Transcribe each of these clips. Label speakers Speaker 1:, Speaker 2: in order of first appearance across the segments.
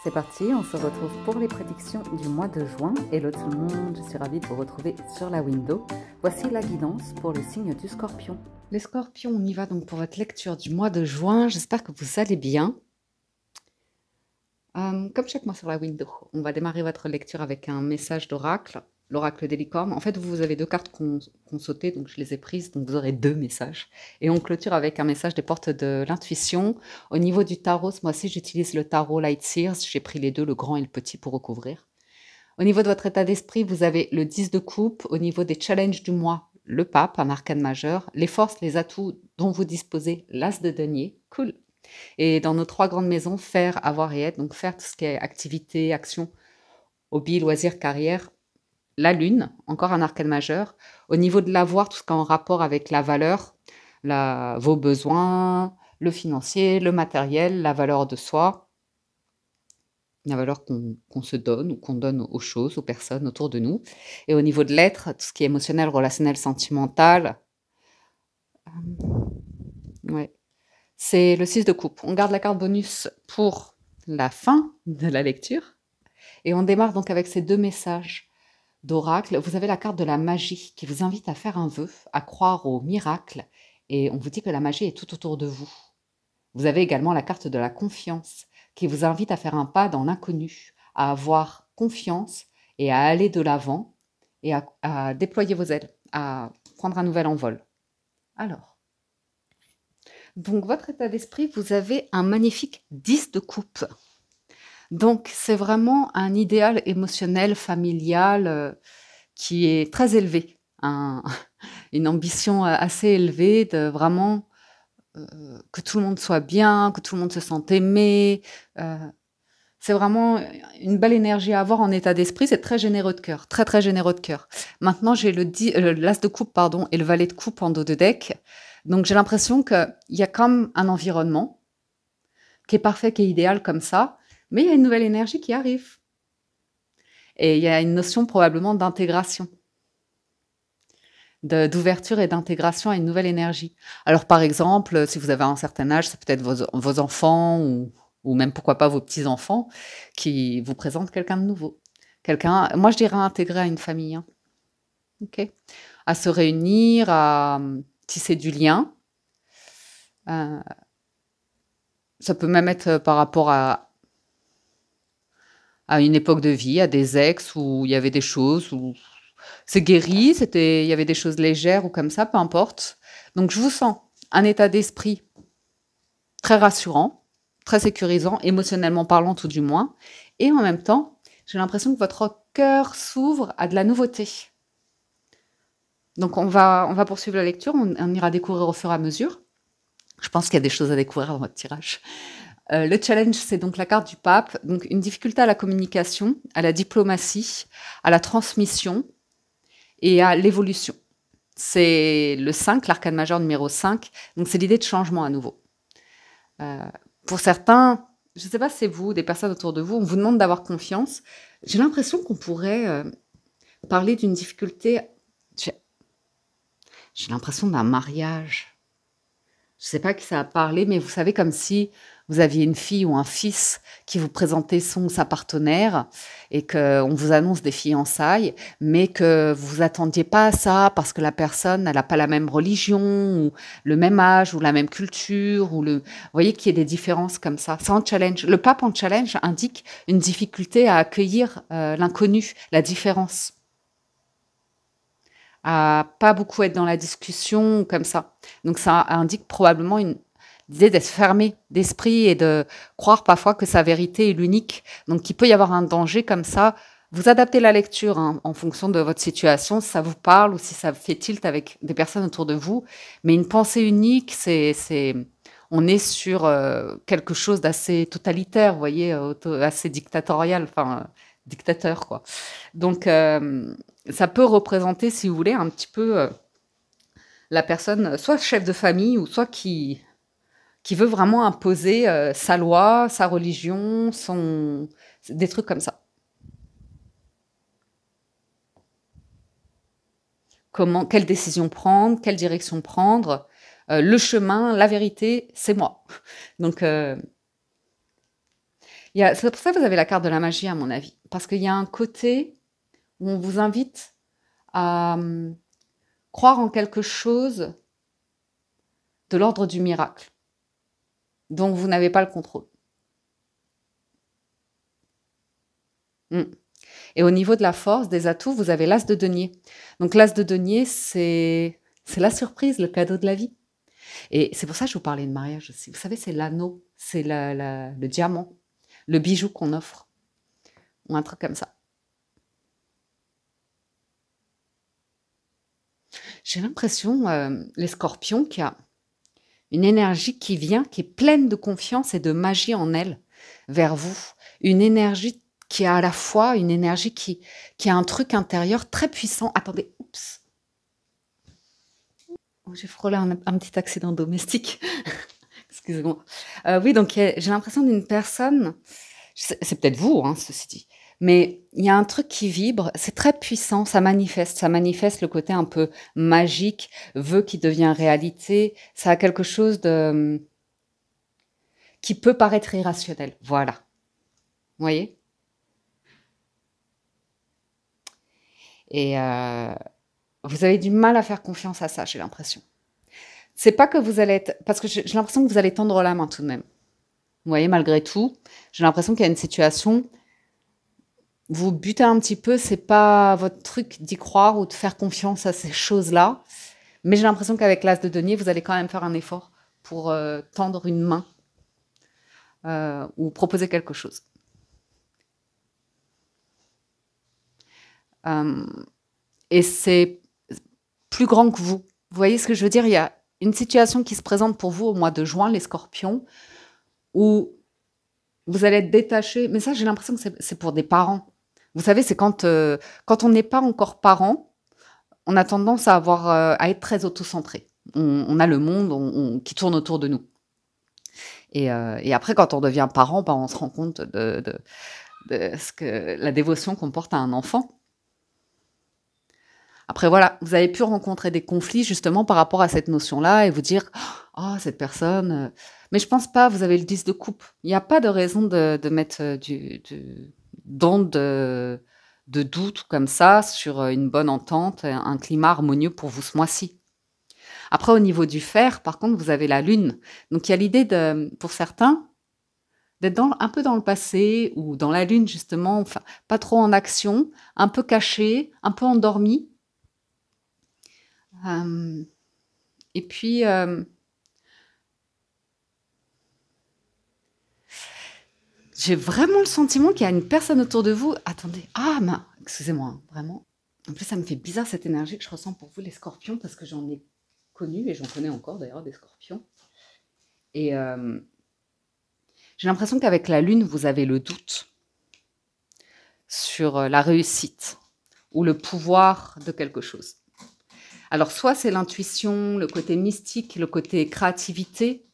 Speaker 1: C'est parti, on se retrouve pour les prédictions du mois de juin. Hello tout le monde, je suis ravie de vous retrouver sur la window. Voici la guidance pour le signe du scorpion. Les scorpions, on y va donc pour votre lecture du mois de juin. J'espère que vous allez bien. Euh, comme chaque mois sur la window, on va démarrer votre lecture avec un message d'oracle l'oracle des licornes. En fait, vous avez deux cartes qu'on qu sautait, donc je les ai prises, donc vous aurez deux messages. Et on clôture avec un message des portes de l'intuition. Au niveau du tarot, ce mois-ci, j'utilise le tarot Light Sears. J'ai pris les deux, le grand et le petit, pour recouvrir. Au niveau de votre état d'esprit, vous avez le 10 de coupe. Au niveau des challenges du mois, le pape, un arcane majeur. Les forces, les atouts dont vous disposez, l'as de denier. Cool. Et dans nos trois grandes maisons, faire, avoir et être, donc faire tout ce qui est activité, action, hobby, loisirs, carrière, la Lune, encore un arcane majeur, au niveau de l'avoir, tout ce qui est en rapport avec la valeur, vos besoins, le financier, le matériel, la valeur de soi, la valeur qu'on se donne ou qu'on donne aux choses, aux personnes autour de nous. Et au niveau de l'être, tout ce qui est émotionnel, relationnel, sentimental. Euh, ouais. C'est le 6 de coupe. On garde la carte bonus pour la fin de la lecture. Et on démarre donc avec ces deux messages d'oracle, vous avez la carte de la magie qui vous invite à faire un vœu, à croire au miracle, et on vous dit que la magie est tout autour de vous. Vous avez également la carte de la confiance qui vous invite à faire un pas dans l'inconnu, à avoir confiance et à aller de l'avant et à, déployer vos ailes, à prendre un nouvel envol. Alors, donc votre état d'esprit, vous avez un magnifique 10 de coupe. Donc c'est vraiment un idéal émotionnel familial euh, qui est très élevé, une ambition euh, assez élevée de vraiment euh, que tout le monde soit bien, que tout le monde se sente aimé. c'est vraiment une belle énergie à avoir en état d'esprit. C'est très généreux de cœur, très très généreux de cœur. Maintenant, j'ai le l'as de coupe pardon et le valet de coupe en dos de deck. Donc j'ai l'impression qu'il y a comme un environnement qui est parfait, qui est idéal comme ça mais il y a une nouvelle énergie qui arrive. Et il y a une notion probablement d'intégration, d'ouverture et d'intégration à une nouvelle énergie. Alors par exemple, si vous avez un certain âge, c'est peut-être vos, enfants ou, même pourquoi pas vos petits-enfants qui vous présentent quelqu'un de nouveau. Quelqu'un, moi je dirais intégrer à une famille. Hein. à se réunir, à tisser du lien. Euh, ça peut même être par rapport à à une époque de vie, à des ex où il y avait des choses où c'est guéri, c'était, il y avait des choses légères ou comme ça, peu importe. Donc je vous sens un état d'esprit très rassurant, très sécurisant, émotionnellement parlant tout du moins, et en même temps, j'ai l'impression que votre cœur s'ouvre à de la nouveauté. Donc on va, on va poursuivre la lecture, on, on ira découvrir au fur et à mesure. Je pense qu'il y a des choses à découvrir dans votre tirage. Euh, le challenge, c'est donc la carte du pape, donc une difficulté à la communication, à la diplomatie, à la transmission et à l'évolution. C'est le 5, l'arcane majeur numéro 5, donc c'est l'idée de changement à nouveau. Euh, pour certains, je ne sais pas si c'est vous, des personnes autour de vous, on vous demande d'avoir confiance. J'ai l'impression qu'on pourrait euh, parler d'une difficulté, j'ai l'impression d'un mariage je ne sais pas qui ça a parlé, mais vous savez, comme si vous aviez une fille ou un fils qui vous présentait son ou sa partenaire et qu'on vous annonce des fiançailles, mais que vous attendiez pas à ça parce que la personne, elle n'a pas la même religion ou le même âge ou la même culture ou le, vous voyez qu'il y a des différences comme ça. C'est un challenge. Le pape en challenge indique une difficulté à accueillir euh, l'inconnu, la différence à pas beaucoup être dans la discussion comme ça. Donc ça indique probablement une idée d'être fermé d'esprit et de croire parfois que sa vérité est l'unique. Donc il peut y avoir un danger comme ça. Vous adaptez la lecture hein, en fonction de votre situation, si ça vous parle ou si ça fait tilt avec des personnes autour de vous. Mais une pensée unique, c'est, c'est on est sur euh, quelque chose d'assez totalitaire, vous voyez, euh, assez dictatorial. Enfin, dictateur, quoi. Donc, euh, ça peut représenter, si vous voulez, un petit peu euh, la personne, soit chef de famille, ou soit qui, qui veut vraiment imposer euh, sa loi, sa religion, son... des trucs comme ça. Comment, quelle décision prendre, quelle direction prendre, le chemin, la vérité, c'est moi. Donc, c'est pour ça que vous avez la carte de la magie, à mon avis parce qu'il y a un côté où on vous invite à hum, croire en quelque chose de l'ordre du miracle, dont vous n'avez pas le contrôle. Hmm. Et au niveau de la force, des atouts, vous avez l'as de denier. Donc l'as de denier, c'est la surprise, le cadeau de la vie. Et c'est pour ça que je vous parlais de mariage aussi. Vous savez, c'est l'anneau, c'est le diamant, le bijou qu'on offre ou un truc comme ça. J'ai l'impression, euh, les scorpions, qu'il y a une énergie qui vient, qui est pleine de confiance et de magie en elle, vers vous. Une énergie qui a à la fois une énergie qui, qui a un truc intérieur très puissant. Attendez, oups. Oh, j'ai frôlé un, petit accident domestique. Excusez-moi. Euh, oui, donc j'ai l'impression d'une personne, c'est peut-être vous, hein, ceci dit, mais il y a un truc qui vibre, c'est très puissant, ça manifeste, ça manifeste le côté un peu magique, veut qui devient réalité, ça a quelque chose de qui peut paraître irrationnel. Voilà. Vous voyez Et euh, vous avez du mal à faire confiance à ça, j'ai l'impression. C'est pas que vous allez être. Parce que j'ai l'impression que vous allez tendre la main tout de même. Vous voyez, malgré tout, j'ai l'impression qu'il y a une situation vous butez un petit peu, c'est pas votre truc d'y croire ou de faire confiance à ces choses-là. Mais j'ai l'impression qu'avec l'as de denier, vous allez quand même faire un effort pour euh, tendre une main euh, ou proposer quelque chose. Euh, et c'est plus grand que vous. Vous voyez ce que je veux dire Il y a une situation qui se présente pour vous au mois de juin, les scorpions, où vous allez être détaché. Mais ça, j'ai l'impression que c'est pour des parents. Vous savez, c'est quand, euh, quand on n'est pas encore parent, on a tendance à, avoir, euh, à être très autocentré. On, on a le monde qui tourne autour de nous. Et, euh, après, quand on devient parent, ben, on se rend compte de, ce que la dévotion qu'on porte à un enfant. Après, voilà, vous avez pu rencontrer des conflits justement par rapport à cette notion-là et vous dire Ah, oh, cette personne. Mais je pense pas, vous avez le 10 de coupe. Il n'y a pas de raison de, mettre du, d'ondes de, doute comme ça sur euh, une bonne entente, euh, un climat harmonieux pour vous ce mois-ci. Après, au niveau du fer, par contre, vous avez la lune. Donc, il y a l'idée, de, pour certains, d'être un peu dans le passé ou dans la lune, justement, pas trop en action, un peu caché, un peu endormi. Euh, et puis, j'ai vraiment le sentiment qu'il y a une personne autour de vous. Attendez, ah, excusez-moi, hein, vraiment. En plus, ça me fait bizarre cette énergie que je ressens pour vous, les scorpions, parce que j'en ai connu et j'en connais encore d'ailleurs des scorpions. Et euh, j'ai l'impression qu'avec la lune, vous avez le doute sur euh, la réussite ou le pouvoir de quelque chose. Alors, soit c'est l'intuition, le côté mystique, le côté créativité,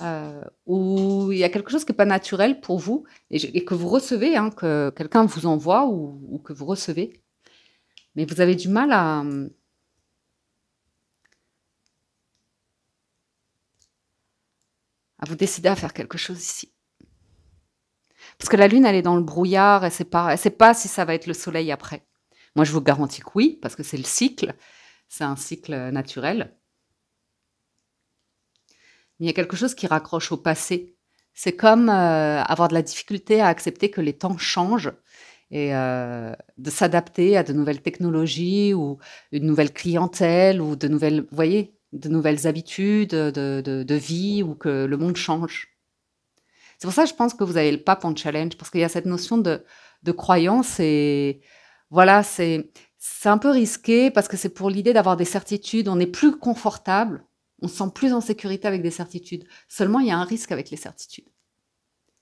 Speaker 1: euh, où il y a quelque chose qui n'est pas naturel pour vous et, que vous recevez, hein, que quelqu'un vous envoie ou, que vous recevez. Mais vous avez du mal à, vous décider à faire quelque chose ici. Parce que la lune, elle est dans le brouillard, elle ne sait pas si ça va être le soleil après. Moi, je vous garantis que oui, parce que c'est le cycle, c'est un cycle naturel il y a quelque chose qui raccroche au passé. C'est comme euh, avoir de la difficulté à accepter que les temps changent et euh, de s'adapter à de nouvelles technologies ou une nouvelle clientèle ou de nouvelles, voyez, de nouvelles habitudes de, de, vie ou que le monde change. C'est pour ça que je pense que vous avez le pape en challenge parce qu'il y a cette notion de, de croyance et voilà, c'est c'est un peu risqué parce que c'est pour l'idée d'avoir des certitudes. On est plus confortable on se sent plus en sécurité avec des certitudes. Seulement, il y a un risque avec les certitudes.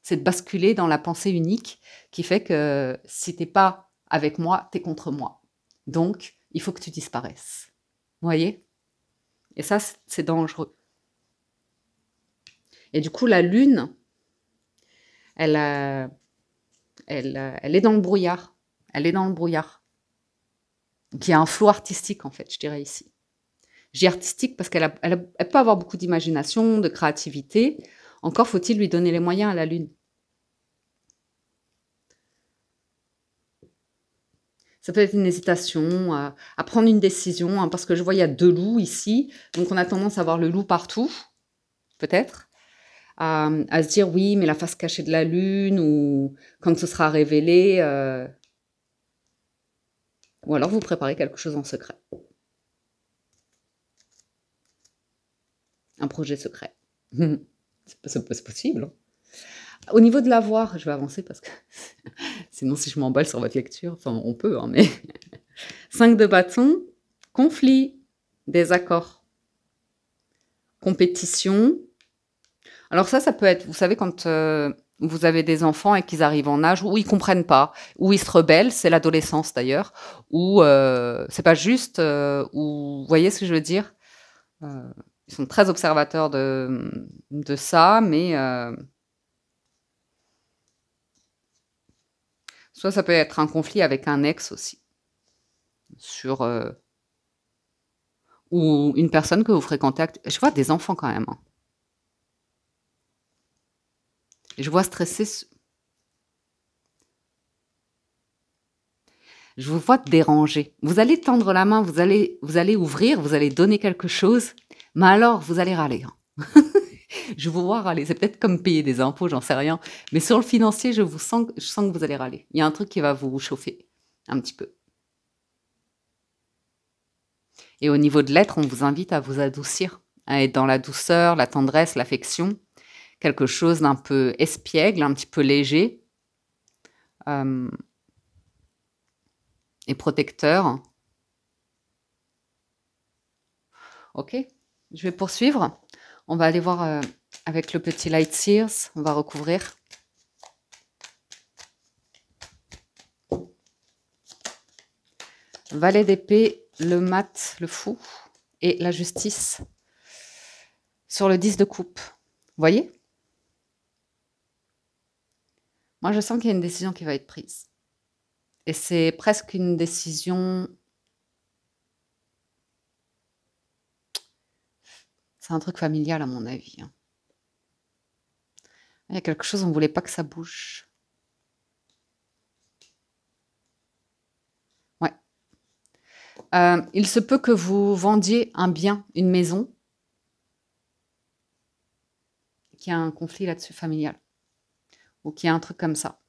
Speaker 1: C'est de basculer dans la pensée unique qui fait que si t'es pas avec moi, t'es contre moi. Donc, il faut que tu disparaisses. Vous voyez Et ça, c'est dangereux. Et du coup, la lune, elle, euh, euh, elle, est dans le brouillard. Elle est dans le brouillard. Qui il y a un flou artistique, en fait, je dirais ici artistique parce qu'elle peut avoir beaucoup d'imagination, de créativité. Encore faut-il lui donner les moyens à la Lune. Ça peut être une hésitation euh, à, prendre une décision, hein, parce que je vois, il y a deux loups ici, donc on a tendance à voir le loup partout, peut-être, euh, à, se dire oui, mais la face cachée de la lune, ou quand ce sera révélé, euh, ou alors vous préparez quelque chose en secret. un projet secret. Hum. c'est possible. Hein. Au niveau de la l'avoir, je vais avancer parce que sinon si je m'emballe sur votre lecture, on peut, hein, mais 5 de bâton, conflit, désaccord, compétition. Alors ça, ça peut être, vous savez, quand euh, vous avez des enfants et qu'ils arrivent en âge où ils comprennent pas, où ils se rebellent, c'est l'adolescence d'ailleurs, Ou euh, c'est pas juste, euh, ou vous voyez ce que je veux dire ils sont très observateurs de, de ça, mais euh, soit ça peut être un conflit avec un ex aussi, sur euh, ou une personne que vous fréquentez. Je vois des enfants quand même. Hein. Je vois stressé. Je vous vois dérangé. Vous allez tendre la main, vous allez, vous allez ouvrir, vous allez donner quelque chose. Mais alors, vous allez râler. Hein. je vous vois râler. C'est peut-être comme payer des impôts, j'en sais rien. Mais sur le financier, je vous sens, je sens que vous allez râler. Il y a un truc qui va vous chauffer un petit peu. Et au niveau de l'être, on vous invite à vous adoucir, à être dans la douceur, la tendresse, l'affection, quelque chose d'un peu espiègle, un petit peu léger euh, et protecteur. Ok je vais poursuivre. On va aller voir euh, avec le petit light sears. On va recouvrir. Valet d'épée, le mat, le fou et la justice sur le 10 de coupe. Vous voyez Moi, je sens qu'il y a une décision qui va être prise. Et c'est presque une décision C'est un truc familial à mon avis. Hein. Il y a quelque chose, on ne voulait pas que ça bouge. Ouais. Euh, il se peut que vous vendiez un bien, une maison, qui a un conflit là-dessus familial, ou qui y a un truc comme ça.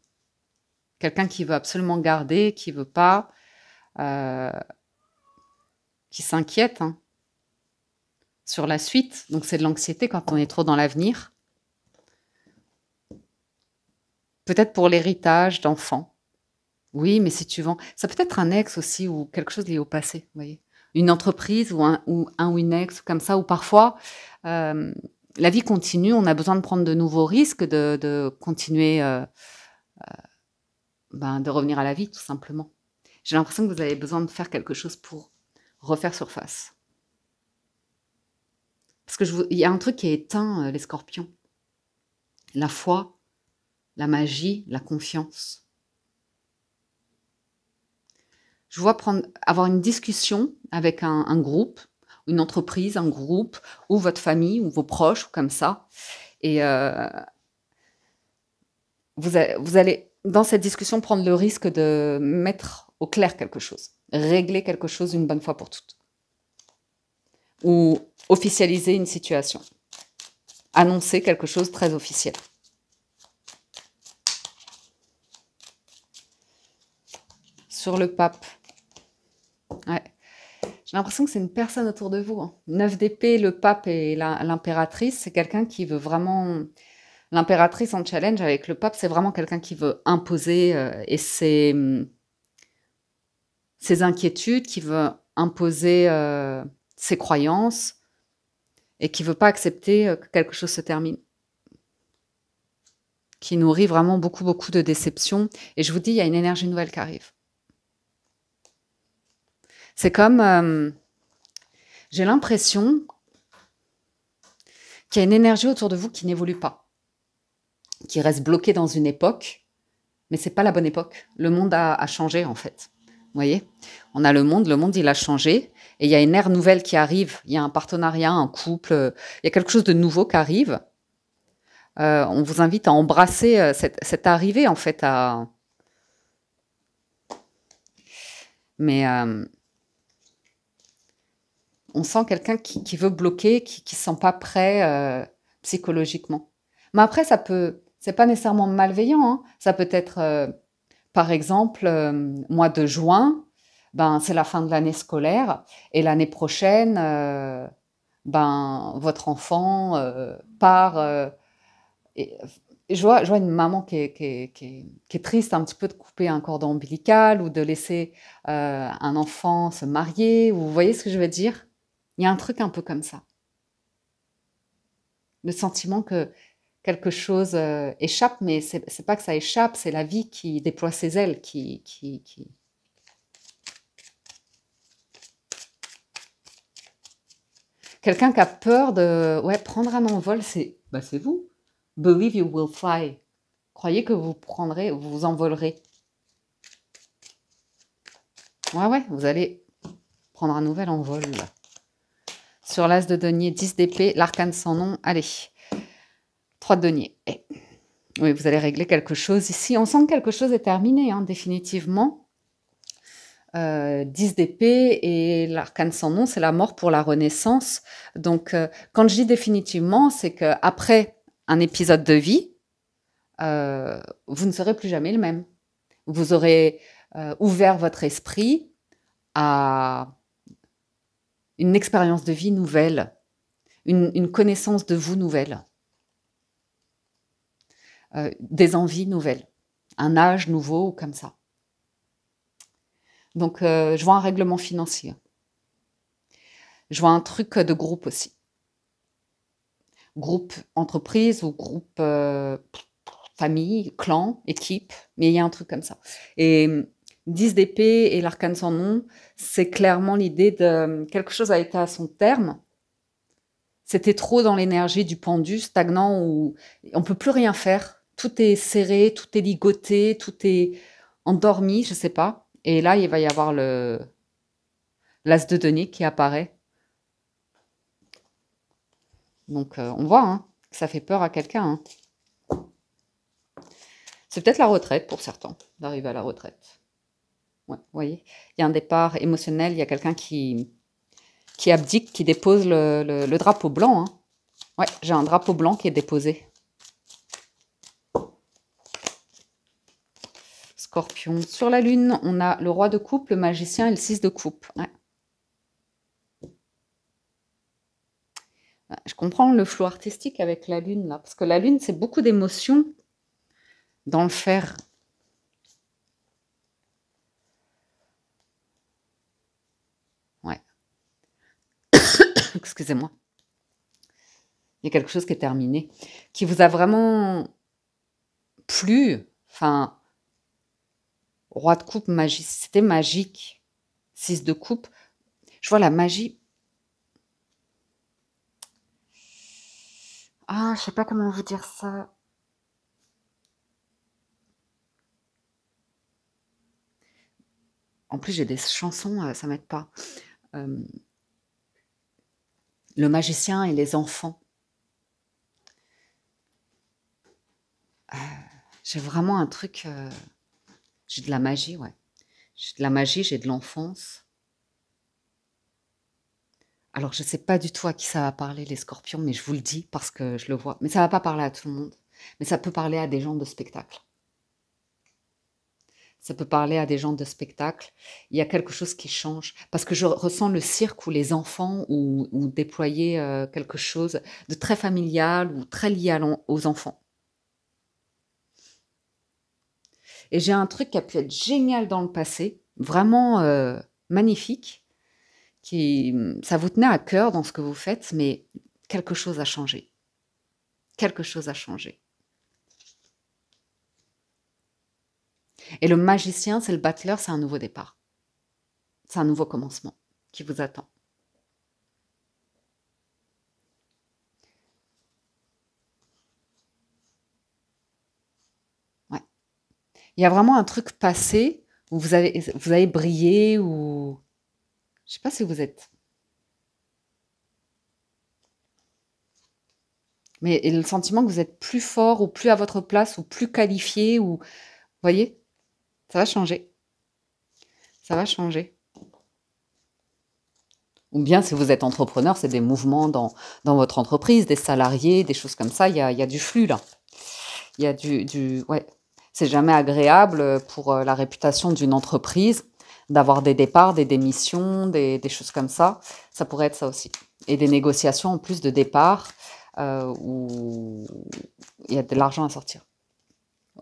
Speaker 1: Quelqu'un qui veut absolument garder, qui veut pas, euh, qui s'inquiète, hein sur la suite. Donc c'est de l'anxiété quand on est trop dans l'avenir. Peut-être pour l'héritage d'enfants. Oui, mais si tu vends, ça peut être un ex aussi ou quelque chose lié au passé, vous voyez. Une entreprise ou un ou, un, une ex comme ça, ou parfois euh, la vie continue, on a besoin de prendre de nouveaux risques, de, continuer, euh, euh, ben, de revenir à la vie tout simplement. J'ai l'impression que vous avez besoin de faire quelque chose pour refaire surface. Parce qu'il vous... y a un truc qui est éteint, euh, les scorpions. La foi, la magie, la confiance. Je vois avoir une discussion avec un, groupe, une entreprise, un groupe, ou votre famille, ou vos proches, ou comme ça. Et euh, vous allez, dans cette discussion, prendre le risque de mettre au clair quelque chose, régler quelque chose une bonne fois pour toutes ou officialiser une situation, annoncer quelque chose de très officiel. Sur le pape. Ouais. J'ai l'impression que c'est une personne autour de vous. 9 hein. d'épée, le pape et l'impératrice, c'est quelqu'un qui veut vraiment... L'impératrice en challenge avec le pape, c'est vraiment quelqu'un qui veut imposer euh, et ses, ses, inquiétudes, qui veut imposer euh, ses croyances et qui veut pas accepter euh, que quelque chose se termine. Qui nourrit vraiment beaucoup, beaucoup de déceptions. Et je vous dis, il y a une énergie nouvelle qui arrive. C'est comme, euh, j'ai l'impression qu'il y a une énergie autour de vous qui n'évolue pas, qui reste bloquée dans une époque, mais c'est pas la bonne époque. Le monde a, a changé en fait. Vous voyez, on a le monde, le monde il a changé, et il y a une ère nouvelle qui arrive, il y a un partenariat, un couple, euh, il y a quelque chose de nouveau qui arrive. Euh, on vous invite à embrasser euh, cette, arrivée en fait à... Mais on sent quelqu'un qui, veut bloquer, qui ne se sent pas prêt psychologiquement. Mais après, ça peut, c'est pas nécessairement malveillant. Hein. Ça peut être, par exemple, mois de juin, ben, c'est la fin de l'année scolaire et l'année prochaine, euh, ben, votre enfant euh, part. Euh, je, vois, une maman qui est, qui, triste un petit peu de couper un cordon ombilical ou de laisser un enfant se marier. vous voyez ce que je veux dire Il y a un truc un peu comme ça. Le sentiment que quelque chose échappe, mais c'est pas que ça échappe, c'est la vie qui déploie ses ailes, qui, qui, Quelqu'un qui a peur de ouais, prendre un envol, c'est bah, vous. Believe you will fly. Croyez que vous prendrez, vous, vous envolerez. Ouais, ouais, vous allez prendre un nouvel envol. Sur l'as de denier, 10 d'épée, l'arcane sans nom, allez. 3 de denier. Eh. Oui, vous allez régler quelque chose ici. On sent que quelque chose est terminé, hein, définitivement. 10 euh, d'épée et l'arcane sans nom, c'est la mort pour la renaissance. Donc, euh, quand je dis définitivement, c'est qu'après un épisode de vie, euh, vous ne serez plus jamais le même. Vous aurez ouvert votre esprit à une expérience de vie nouvelle, une, une connaissance de vous nouvelle, des envies nouvelles, un âge nouveau comme ça. Donc, euh, je vois un règlement financier. Je vois un truc de groupe aussi. Groupe entreprise ou groupe euh, famille, clan, équipe, mais il y a un truc comme ça. Et 10 euh, d'épée et l'arcane sans nom, c'est clairement l'idée de quelque chose a été à son terme. C'était trop dans l'énergie du pendu, stagnant, où on peut plus rien faire. Tout est serré, tout est ligoté, tout est endormi, je sais pas. Et là, il va y avoir le l'as de Denis qui apparaît. Donc, euh, on voit que hein, ça fait peur à quelqu'un. Hein. C'est peut-être la retraite pour certains, d'arriver à la retraite. Ouais, vous voyez, il y a un départ émotionnel, il y a quelqu'un qui, qui abdique, qui dépose le, drapeau blanc. Hein. Ouais, j'ai un drapeau blanc qui est déposé. scorpion. Sur la lune, on a le roi de coupe, le magicien et le 6 de coupe. Je comprends le flou artistique avec la lune, là, parce que la lune, c'est beaucoup d'émotions dans le fer. Ouais. Excusez-moi. Il y a quelque chose qui est terminé, qui vous a vraiment plu, enfin, Roi de coupe, magie. C'était magique. 6 de coupe. Je vois la magie. Ah, je sais pas comment vous dire ça. En plus, j'ai des chansons, euh, ça m'aide pas. Euh, le magicien et les enfants. Euh, j'ai vraiment un truc. J'ai de la magie, ouais. J'ai de la magie, j'ai de l'enfance. Alors, je ne sais pas du tout à qui ça va parler, les scorpions, mais je vous le dis parce que je le vois. Mais ça ne va pas parler à tout le monde. Mais ça peut parler à des gens de spectacle. Ça peut parler à des gens de spectacle. Il y a quelque chose qui change. Parce que je ressens le cirque ou les enfants ou déployer euh, quelque chose de très familial ou très lié aux enfants. Et j'ai un truc qui a pu être génial dans le passé, vraiment euh, magnifique, qui ça vous tenait à cœur dans ce que vous faites, mais quelque chose a changé. Quelque chose a changé. Et le magicien, c'est le battleur, c'est un nouveau départ. C'est un nouveau commencement qui vous attend. Il y a vraiment un truc passé où vous avez, vous avez brillé ou... Je ne sais pas si vous êtes. Mais le sentiment que vous êtes plus fort ou plus à votre place ou plus qualifié ou... Vous voyez Ça va changer. Ça va changer. Ou bien si vous êtes entrepreneur, c'est des mouvements dans, votre entreprise, des salariés, des choses comme ça. Il y a, du flux là. Il y a du... du ouais. C'est jamais agréable pour euh, la réputation d'une entreprise d'avoir des départs, des démissions, des, choses comme ça. Ça pourrait être ça aussi. Et des négociations en plus de départ euh, où il y a de l'argent à sortir.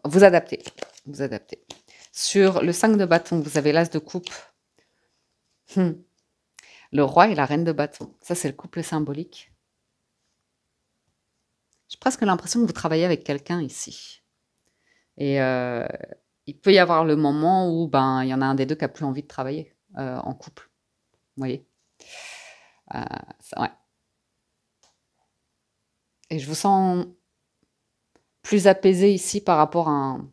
Speaker 1: Vous adaptez, vous adaptez. Sur le 5 de bâton, vous avez l'as de coupe. Hmm. Le roi et la reine de bâton. Ça, c'est le couple symbolique. J'ai presque l'impression que vous travaillez avec quelqu'un ici. Et euh, il peut y avoir le moment où ben, il y en a un des deux qui n'a plus envie de travailler euh, en couple. Vous voyez euh, ouais. Et je vous sens plus apaisée ici par rapport à un,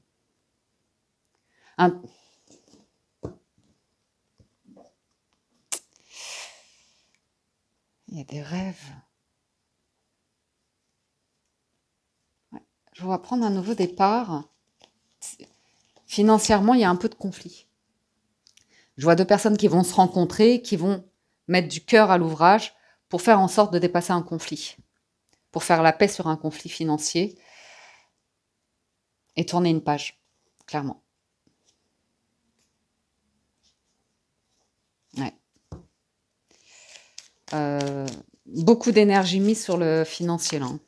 Speaker 1: Il y a des rêves. Je vous prendre un nouveau départ financièrement, il y a un peu de conflit. Je vois deux personnes qui vont se rencontrer, qui vont mettre du cœur à l'ouvrage pour faire en sorte de dépasser un conflit, pour faire la paix sur un conflit financier et tourner une page, clairement. Ouais. Euh, beaucoup d'énergie mise sur le financier là. Hein.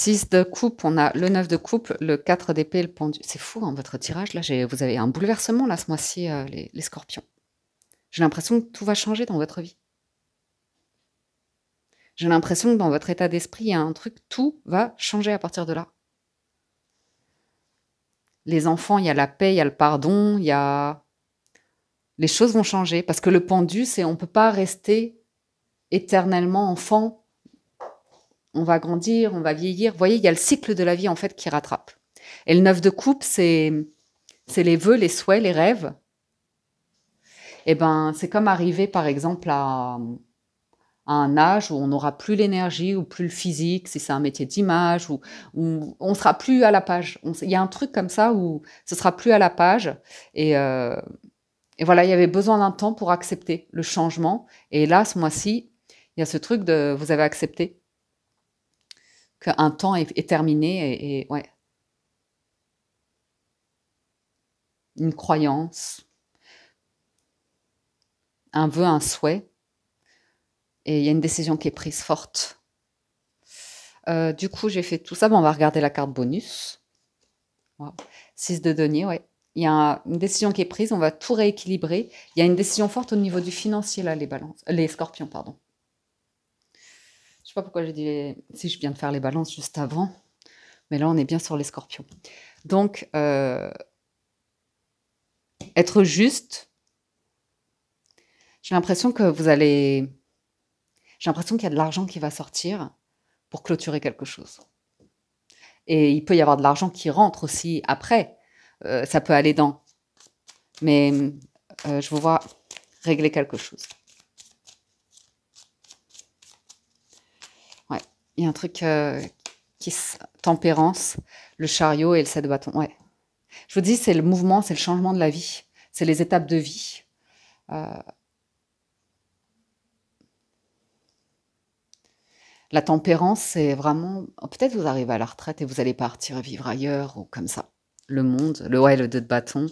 Speaker 1: 6 de coupe, on a le 9 de coupe, le 4 d'épée, le pendu. C'est fou, hein, votre tirage, là, vous avez un bouleversement, là, ce mois-ci, euh, les, scorpions. J'ai l'impression que tout va changer dans votre vie. J'ai l'impression que dans votre état d'esprit, il y a un truc, tout va changer à partir de là. Les enfants, il y a la paix, il y a le pardon, il y a... Les choses vont changer, parce que le pendu, c'est on ne peut pas rester éternellement enfant on va grandir, on va vieillir. Vous voyez, il y a le cycle de la vie en fait qui rattrape. Et le neuf de coupe, c'est les vœux, les souhaits, les rêves. Et eh ben, c'est comme arriver par exemple à, un âge où on n'aura plus l'énergie ou plus le physique, si c'est un métier d'image, ou, on on sera plus à la page. Il y a un truc comme ça où ce sera plus à la page. Et, euh, et voilà, il y avait besoin d'un temps pour accepter le changement. Et là, ce mois-ci, il y a ce truc de vous avez accepté qu'un temps est, terminé et, ouais. Une croyance, un vœu, un souhait, et il y a une décision qui est prise forte. Euh, du coup, j'ai fait tout ça. on va regarder la carte bonus. 6 de denier, ouais. Il y a une décision qui est prise, on va tout rééquilibrer. Il y a une décision forte au niveau du financier, là, les, balances, les scorpions, pardon. Je sais pas pourquoi j'ai dit si je viens de faire les balances juste avant, mais là on est bien sur les scorpions. Donc euh, être juste, j'ai l'impression que vous allez, j'ai l'impression qu'il y a de l'argent qui va sortir pour clôturer quelque chose. Et il peut y avoir de l'argent qui rentre aussi après. Euh, ça peut aller dans. Mais euh, je vous vois régler quelque chose. Il y a un truc euh, qui est tempérance, le chariot et le sept bâtons. Ouais. Je vous dis, c'est le mouvement, c'est le changement de la vie, c'est les étapes de vie. Euh, la tempérance, c'est vraiment. Oh, peut-être vous arrivez à la retraite et vous allez partir vivre ailleurs ou comme ça. Le monde, le ouais, le deux de bâton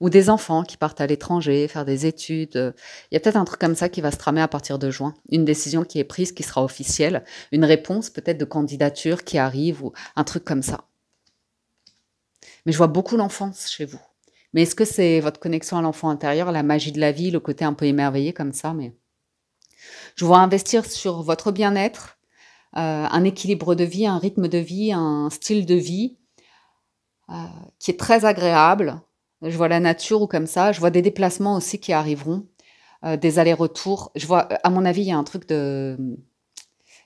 Speaker 1: ou des enfants qui partent à l'étranger, faire des études. Il y a peut-être un truc comme ça qui va se tramer à partir de juin. Une décision qui est prise, qui sera officielle, une réponse peut-être de candidature qui arrive ou un truc comme ça. Mais je vois beaucoup l'enfance chez vous. Mais est-ce que c'est votre connexion à l'enfant intérieur, la magie de la vie, le côté un peu émerveillé comme ça Mais je vois investir sur votre bien-être, euh, un équilibre de vie, un rythme de vie, un style de vie euh, qui est très agréable, je vois la nature ou comme ça. Je vois des déplacements aussi qui arriveront, euh, des allers-retours. Je vois, euh, à mon avis, il y a un truc de.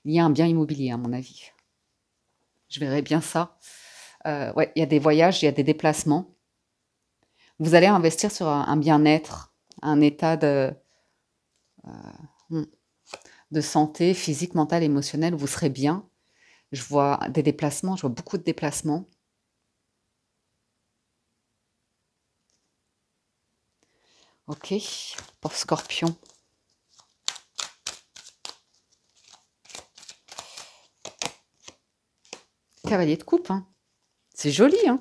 Speaker 1: Il y a un bien immobilier, à mon avis. Je verrai bien ça. Euh, il y a des voyages, il y a des déplacements. Vous allez investir sur un, bien-être, un état de. Hmm, de santé physique, mentale, émotionnelle, vous serez bien. Je vois des déplacements, je vois beaucoup de déplacements. Ok, pour Scorpion. Cavalier de coupe, hein. c'est joli. Hein.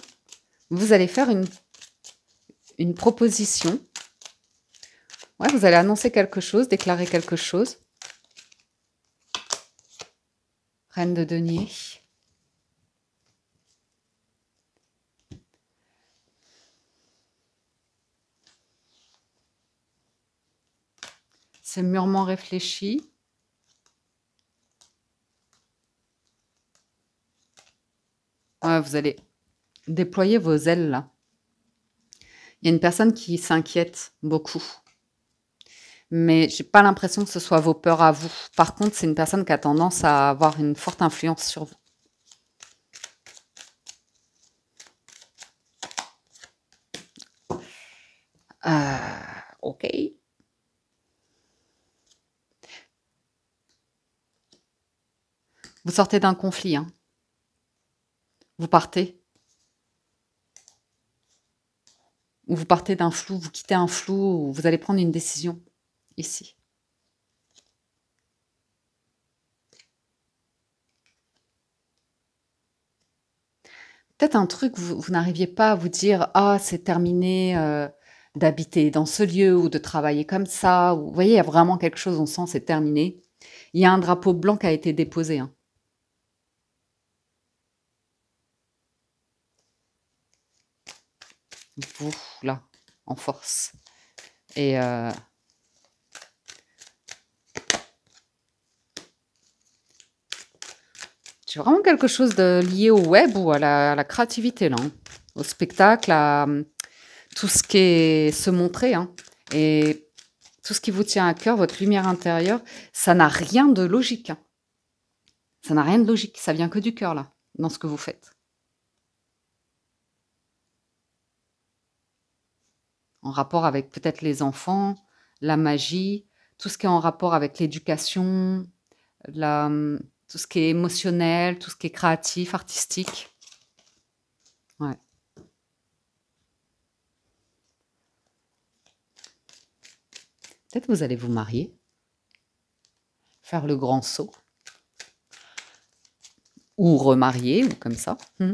Speaker 1: Vous allez faire une, une proposition. Ouais, vous allez annoncer quelque chose, déclarer quelque chose. Reine de denier. C'est mûrement réfléchi. vous allez déployer vos ailes là. Il y a une personne qui s'inquiète beaucoup. Mais j'ai pas l'impression que ce soit vos peurs à vous. Par contre, c'est une personne qui a tendance à avoir une forte influence sur vous. Euh, ok. Vous sortez d'un conflit. Hein. Vous partez. Ou vous partez d'un flou, vous quittez un flou, vous allez prendre une décision ici. Peut-être un truc, vous, n'arriviez pas à vous dire « Ah, c'est terminé euh, d'habiter dans ce lieu ou de travailler comme ça. » Vous voyez, il y a vraiment quelque chose, on sent c'est terminé. Il y a un drapeau blanc qui a été déposé. Hein. vous, là, en force. Et euh, j'ai vraiment quelque chose de lié au web ou à la, créativité, là, hein. au spectacle, à hum, tout ce qui est se montrer. Hein. Et tout ce qui vous tient à cœur, votre lumière intérieure, ça n'a rien de logique. Hein. Ça n'a rien de logique, ça vient que du cœur, là, dans ce que vous faites. en rapport avec peut-être les enfants, la magie, tout ce qui est en rapport avec l'éducation, tout ce qui est émotionnel, tout ce qui est créatif, artistique. Ouais. Peut-être vous allez vous marier, faire le grand saut, ou remarier, ou comme ça. Hmm.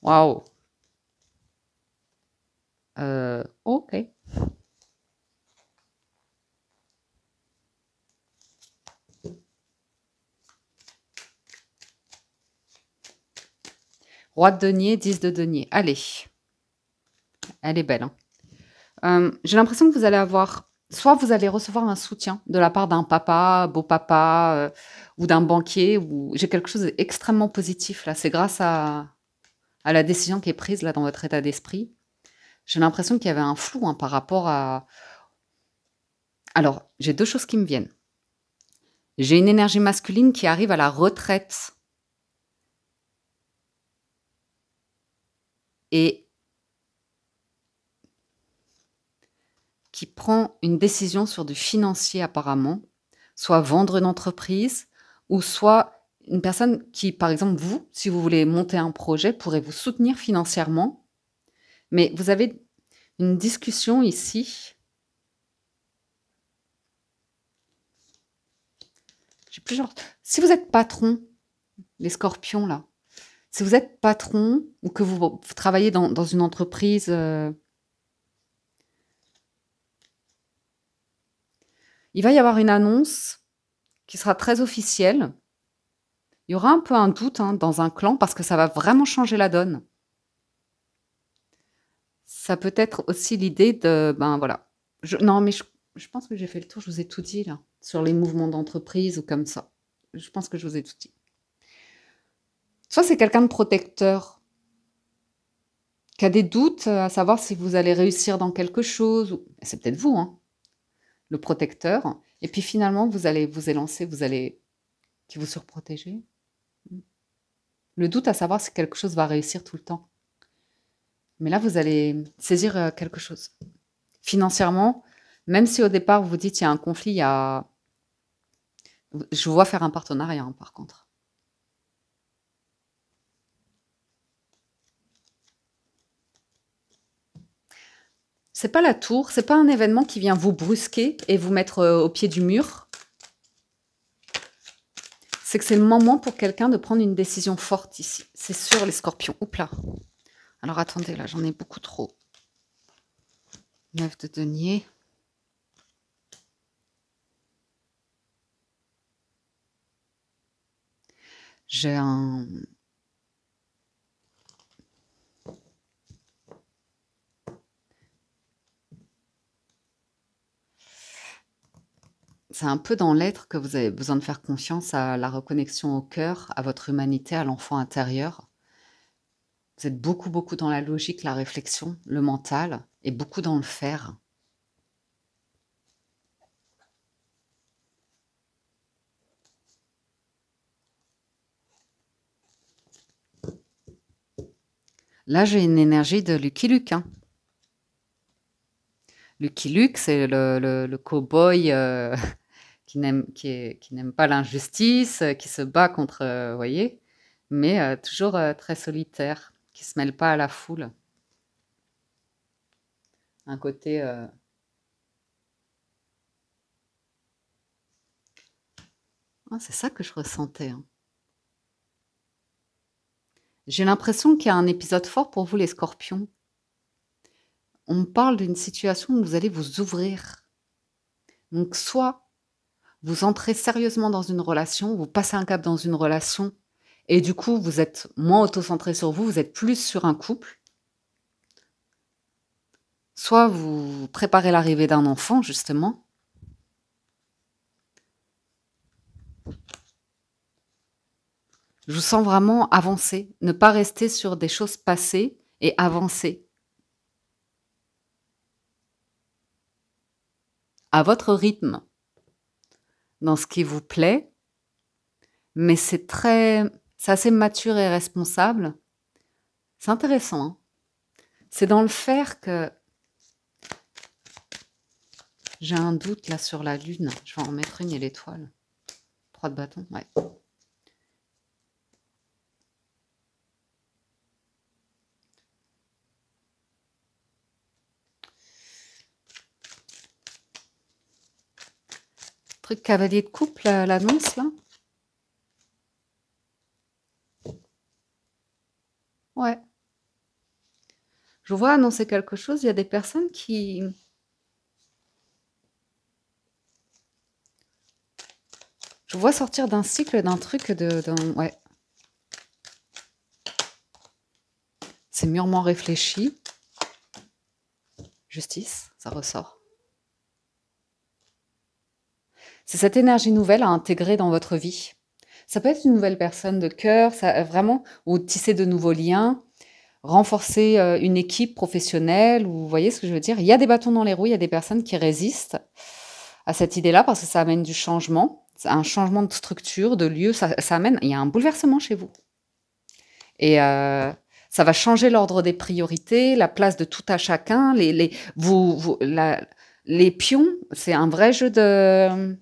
Speaker 1: Waouh euh, ok. Roi de denier, 10 de denier. Allez. Elle est belle. Hein. Euh, j'ai l'impression que vous allez avoir soit vous allez recevoir un soutien de la part d'un papa, beau papa, euh, ou d'un banquier, ou j'ai quelque chose d'extrêmement positif là. C'est grâce à, à la décision qui est prise là dans votre état d'esprit j'ai l'impression qu'il y avait un flou hein, par rapport à... Alors, j'ai deux choses qui me viennent. J'ai une énergie masculine qui arrive à la retraite. Et qui prend une décision sur du financier apparemment, soit vendre une entreprise, ou soit une personne qui, par exemple, vous, si vous voulez monter un projet, pourrait vous soutenir financièrement mais vous avez une discussion ici. J'ai Si vous êtes patron, les scorpions là, si vous êtes patron ou que vous, travaillez dans, une entreprise, euh, il va y avoir une annonce qui sera très officielle. Il y aura un peu un doute hein, dans un clan parce que ça va vraiment changer la donne ça peut être aussi l'idée de, ben voilà. Je, non, mais je, pense que j'ai fait le tour, je vous ai tout dit là, sur les mouvements d'entreprise ou comme ça. Je pense que je vous ai tout dit. Soit c'est quelqu'un de protecteur, qui a des doutes euh, à savoir si vous allez réussir dans quelque chose, ben, c'est peut-être vous, hein, le protecteur, et puis finalement vous allez vous élancer, vous allez qui vous surprotéger. Le doute à savoir si quelque chose va réussir tout le temps. Mais là, vous allez saisir euh, quelque chose. Financièrement, même si au départ, vous dites, il y a un conflit, il y a... Je vois faire un partenariat, hein, par contre. C'est pas la tour, c'est pas un événement qui vient vous brusquer et vous mettre euh, au pied du mur. C'est que c'est le moment pour quelqu'un de prendre une décision forte ici. C'est sur les scorpions. Oups là, alors attendez, là j'en ai beaucoup trop. 9 de denier. J'ai un... C'est un peu dans l'être que vous avez besoin de faire confiance à la reconnexion au cœur, à votre humanité, à l'enfant intérieur. Vous êtes beaucoup, beaucoup dans la logique, la réflexion, le mental, et beaucoup dans le faire. Là, j'ai une énergie de Lucky Luke. Hein. Lucky Luke, c'est le, cow-boy euh, qui n'aime qui, n'aime pas l'injustice, euh, qui se bat contre, euh, vous voyez, mais toujours très solitaire qui se mêle pas à la foule. Un côté euh, ah, c'est ça que je ressentais. Hein. J'ai l'impression qu'il y a un épisode fort pour vous les scorpions. On parle d'une situation où vous allez vous ouvrir. Donc soit vous entrez sérieusement dans une relation, vous passez un cap dans une relation et du coup, vous êtes moins auto-centré sur vous, vous êtes plus sur un couple. Soit vous préparez l'arrivée d'un enfant, justement. Je vous sens vraiment avancer, ne pas rester sur des choses passées et avancer. À votre rythme, dans ce qui vous plaît, mais c'est très c'est assez mature et responsable. C'est intéressant. Hein. c'est dans le faire que j'ai un doute là sur la lune. Je vais en mettre une et l'étoile. Trois de bâton, ouais. Truc cavalier de couple, euh, l'annonce là. Ouais. Je vois annoncer quelque chose, il y a des personnes qui... Je vois sortir d'un cycle, d'un truc, de, ouais. C'est mûrement réfléchi. Justice, ça ressort. C'est cette énergie nouvelle à intégrer dans votre vie. Ça peut être une nouvelle personne de cœur, ça, euh, vraiment, ou tisser de nouveaux liens, renforcer euh, une équipe professionnelle, ou vous voyez ce que je veux dire. Il y a des bâtons dans les roues, il y a des personnes qui résistent à cette idée-là parce que ça amène du changement, un changement de structure, de lieu, ça, amène, il y a un bouleversement chez vous. Et euh, ça va changer l'ordre des priorités, la place de tout à chacun, les, vous, les pions, c'est un vrai jeu de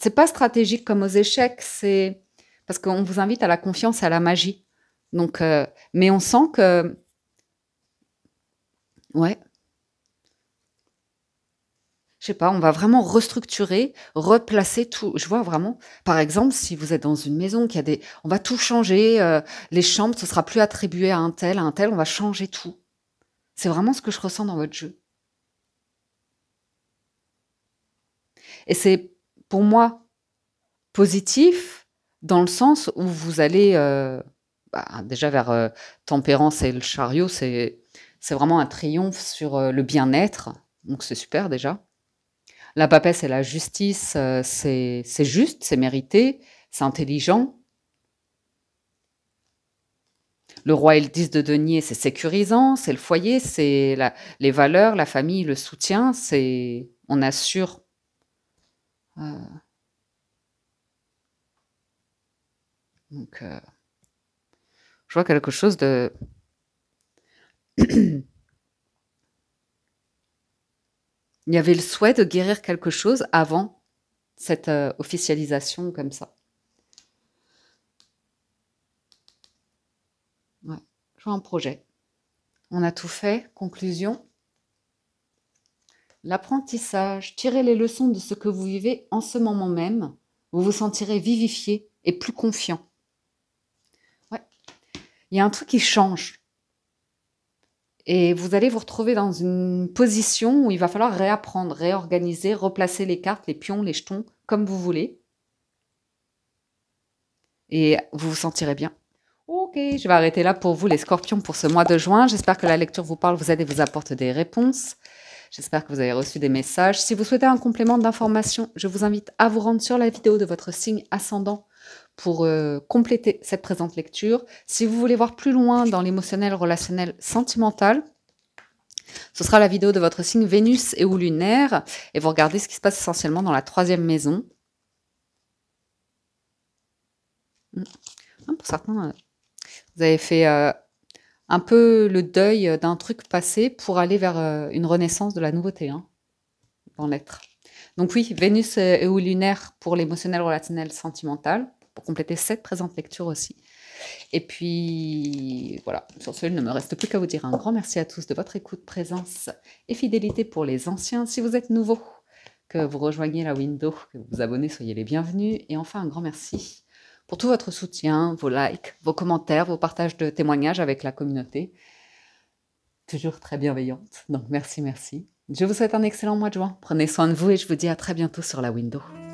Speaker 1: c'est pas stratégique comme aux échecs, c'est parce qu'on vous invite à la confiance, et à la magie. Donc, euh, mais on sent que, ouais, je sais pas, on va vraiment restructurer, replacer tout. Je vois vraiment, par exemple, si vous êtes dans une maison qui a des, on va tout changer. Euh, les chambres, ce sera plus attribué à un tel, à un tel. On va changer tout. C'est vraiment ce que je ressens dans votre jeu. Et c'est pour moi, positif dans le sens où vous allez euh, bah, déjà vers euh, tempérance et le chariot, c'est vraiment un triomphe sur euh, le bien-être, donc c'est super déjà. La papesse, c'est la justice, c'est juste, c'est mérité, c'est intelligent. Le roi et le 10 de denier, c'est sécurisant, c'est le foyer, c'est les valeurs, la famille, le soutien, c'est on assure euh. Donc, euh, je vois quelque chose de... Il y avait le souhait de guérir quelque chose avant cette euh, officialisation comme ça. je vois un projet. On a tout fait. Conclusion l'apprentissage, tirez les leçons de ce que vous vivez en ce moment même. Vous vous sentirez vivifié et plus confiant. Il y a un truc qui change. Et vous allez vous retrouver dans une position où il va falloir réapprendre, réorganiser, replacer les cartes, les pions, les jetons, comme vous voulez. Et vous vous sentirez bien. Ok, je vais arrêter là pour vous les scorpions pour ce mois de juin. J'espère que la lecture vous parle, vous aide et vous apporte des réponses. J'espère que vous avez reçu des messages. Si vous souhaitez un complément d'information, je vous invite à vous rendre sur la vidéo de votre signe ascendant pour euh, compléter cette présente lecture. Si vous voulez voir plus loin dans l'émotionnel, relationnel, sentimental, ce sera la vidéo de votre signe Vénus et ou lunaire, et vous regardez ce qui se passe essentiellement dans la troisième maison. Hmm. Ah, pour certains, euh, vous avez fait euh, un peu le deuil d'un truc passé pour aller vers euh, une renaissance de la nouveauté hein, dans l'être. Donc oui, Vénus et euh, ou lunaire pour l'émotionnel, relationnel, sentimental, pour compléter cette présente lecture aussi. Et puis voilà, sur ce, il ne me reste plus qu'à vous dire un grand merci à tous de votre écoute, présence et fidélité pour les anciens. Si vous êtes nouveau, que vous rejoignez la window, que vous vous abonnez, soyez les bienvenus. Et enfin, un grand merci pour tout votre soutien, vos likes, vos commentaires, vos partages de témoignages avec la communauté. Toujours très bienveillante. Donc merci, merci. Je vous souhaite un excellent mois de juin. Prenez soin de vous et je vous dis à très bientôt sur la window.